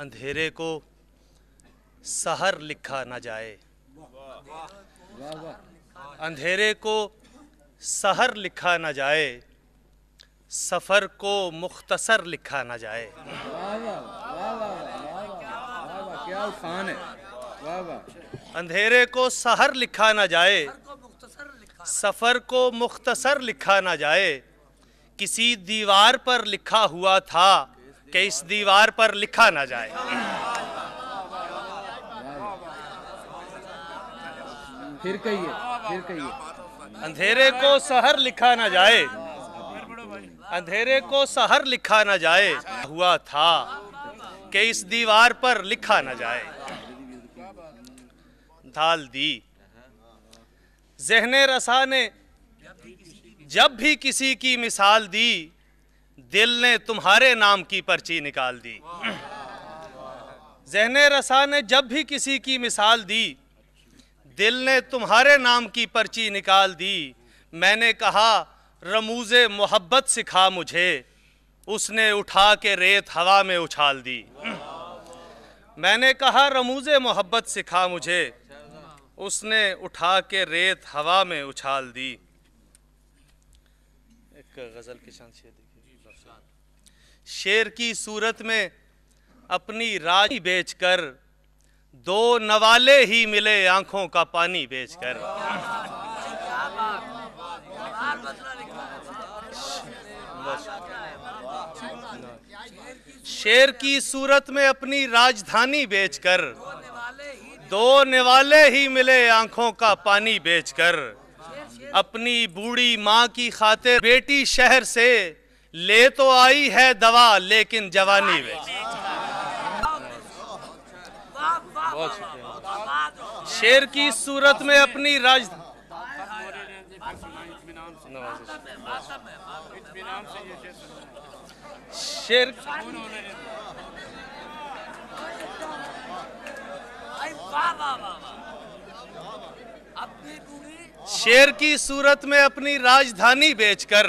अंधेरे को सहर लिखा ना जाए अंधेरे को सहर लिखा ना जाए सफ़र को मुख्तसर लिखा ना जाए अंधेरे को सहर लिखा ना जाए सफ़र को मुख्तसर लिखा ना जाए किसी दीवार पर लिखा हुआ था कि इस दीवार पर लिखा ना जाए फिर कहिए फिर कहिए अंधेरे को सहर लिखा ना जाए अंधेरे को सहर लिखा ना जाए हुआ था कि इस दीवार पर लिखा ना जाए धाल दी जहने रसा ने जब भी किसी की मिसाल दी दिल ने तुम्हारे नाम की पर्ची निकाल दी जहन रसा ने जब भी किसी की मिसाल दी दिल ने तुम्हारे नाम की पर्ची निकाल दी मैंने कहा रमूज मोहब्बत सिखा मुझे उसने उठा के रेत हवा में उछाल दी मैंने कहा रमूज मोहब्बत सिखा मुझे उसने उठा के रेत हवा में उछाल दी एक गज़ल के शान शेर देखिए शेर की सूरत में अपनी राजी बेचकर दो नवाले ही मिले आंखों का पानी बेचकर शेर की सूरत में अपनी राजधानी बेचकर दो निवाले ही मिले आंखों का पानी बेचकर अपनी बूढ़ी माँ की खातिर बेटी शहर से ले तो आई है दवा लेकिन जवानी में शेर की सूरत में अपनी राज शेर अपनी शेर की सूरत में अपनी राजधानी बेचकर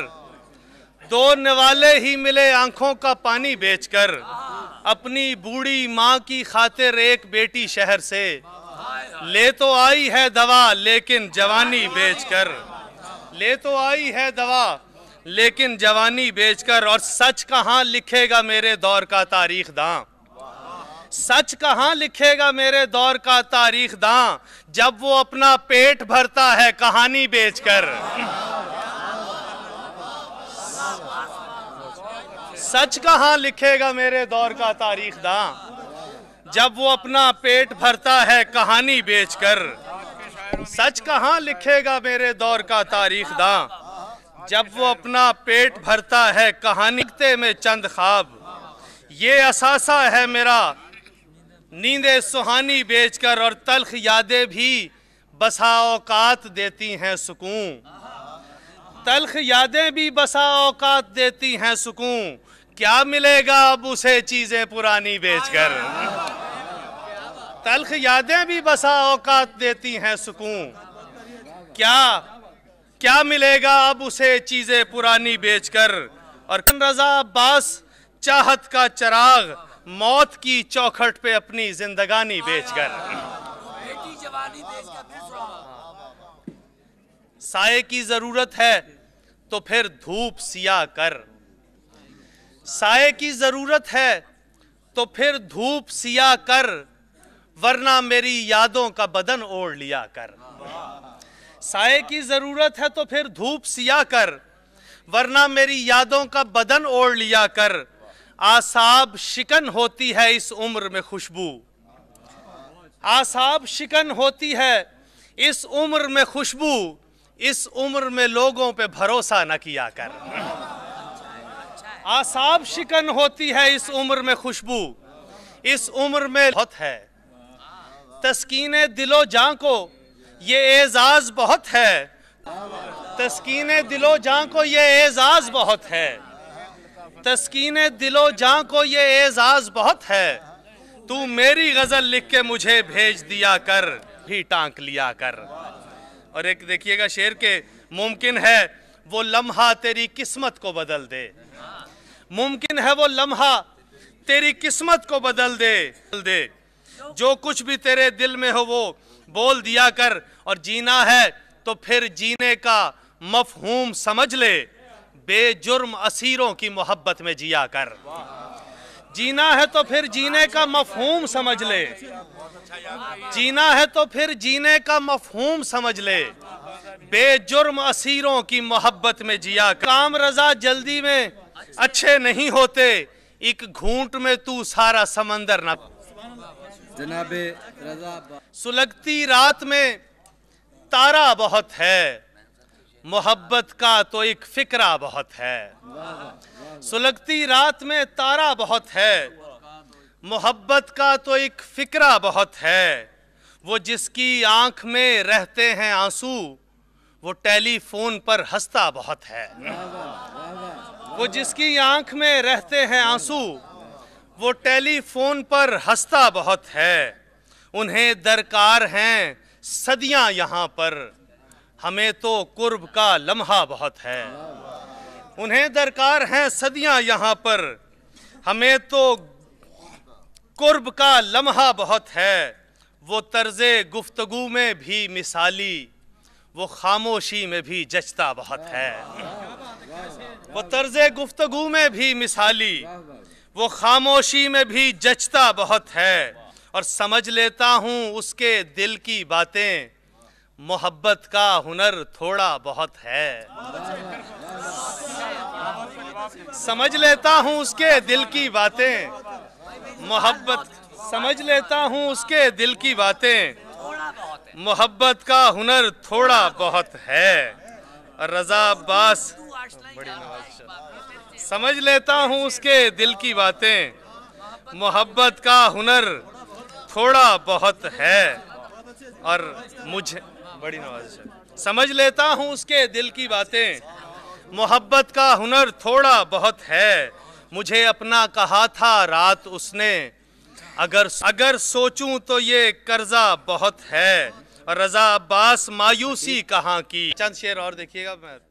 दो नवाले ही मिले आंखों का पानी बेचकर अपनी बूढ़ी माँ की खातिर एक बेटी शहर से ले तो आई है दवा लेकिन जवानी बेचकर ले तो आई है दवा लेकिन जवानी बेचकर और सच कहाँ लिखेगा मेरे दौर का तारीख दां सच कहाँ लिखेगा मेरे दौर का तारीख दां जब वो अपना पेट भरता है कहानी बेचकर सच कहाँ लिखेगा मेरे दौर का तारीख दां जब वो अपना पेट भरता है कहानी बेचकर सच कहाँ लिखेगा मेरे दौर का तारीख दां जब वो अपना पेट भरता है कहानी में चंद ख्वाब ये असासा है मेरा नींदे सुहानी बेचकर और तलख यादें भी बसा औकात देती हैं सुकून तलख यादें भी बसा औकात देती हैं सुकून क्या मिलेगा अब उसे चीज़ें पुरानी बेचकर तलख यादें भी बसा औकात देती हैं सुकून क्या क्या मिलेगा अब उसे चीज़ें पुरानी बेचकर और रजा अब्बास चाहत का चराग मौत की चौखट पे अपनी जिंदगानी बेचकर साय की जरूरत है तो फिर धूप सिया कर साय की जरूरत है तो फिर धूप सिया कर वरना मेरी यादों का बदन ओढ़ लिया कर साय की जरूरत है तो फिर धूप सिया कर वरना मेरी यादों का बदन ओढ़ लिया कर आसाब शिकन होती है इस उम्र में खुशबू आसाब शिकन होती है इस उम्र में खुशबू इस उम्र में लोगों पे भरोसा न किया कर आसाब शिकन होती है इस उम्र में खुशबू इस उम्र में बहुत है तस्कीन दिलो जहाँ को ये एजाज बहुत है तस्कीन दिलो जहाँ को ये एजाज बहुत है तस्कीन दिलो जहाँ को ये एजाज बहुत है तू मेरी गजल लिख के मुझे भेज दिया कर भी टांक लिया कर और एक देखिएगा शेर के मुमकिन है वो लम्हा तेरी किस्मत को बदल दे मुमकिन है वो लम्हा तेरी किस्मत को बदल दे बदल दे जो कुछ भी तेरे दिल में हो वो बोल दिया कर और जीना है तो फिर जीने का मफहूम समझ ले बेजुर्म असीरों की मोहब्बत में जिया कर जीना है तो फिर जीने का मफहूम समझ ले जीना है तो फिर जीने का मफहूम समझ ले बेजुर्म असीरों की मोहब्बत में जिया कर। काम रजा जल्दी में अच्छे नहीं होते एक घूंट में तू सारा समंदर न जनाबे रजा सुलगती रात में तारा बहुत है मोहब्बत का तो एक फिक्रा बहुत है सुलगती रात में तारा बहुत है मोहब्बत का तो एक फिक्रा बहुत है वो जिसकी आंख में रहते हैं आंसू वो टेलीफोन पर हंसता बहुत है वो जिसकी आंख में रहते हैं आंसू वो टेलीफोन पर हंसता बहुत है उन्हें दरकार हैं सदियां यहाँ पर हमें तो कुर्ब का लम्हा बहुत है उन्हें दरकार हैं सदियां यहाँ पर हमें तो कुर्ब का लम्हा बहुत है वो तर्ज गुफ्तगु में भी मिसाली वो खामोशी में भी जचता बहुत है वो तर्ज गुफ्तगु में भी मिसाली वो खामोशी में भी जचता बहुत है और समझ लेता हूँ उसके दिल की बातें मोहब्बत का हुनर थोड़ा बहुत है समझ लेता हूँ उसके दिल की बातें मोहब्बत समझ लेता हूँ उसके दिल की बातें मोहब्बत का हुनर थोड़ा बहुत है रजा अब्बास समझ लेता हूँ उसके दिल की बातें मोहब्बत का हुनर थोड़ा बहुत है और मुझे बड़ी नवाज है समझ लेता हूँ उसके दिल की बातें मोहब्बत का हुनर थोड़ा बहुत है मुझे अपना कहा था रात उसने अगर अगर सोचूं तो ये कर्जा बहुत है और रजा अब्बास मायूसी कहाँ की चंद शेर और देखिएगा मैं